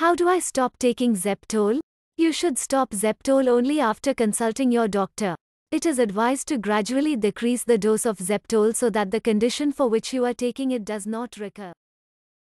How do I stop taking Zeptol? You should stop Zeptol only after consulting your doctor. It is advised to gradually decrease the dose of Zeptol so that the condition for which you are taking it does not recur.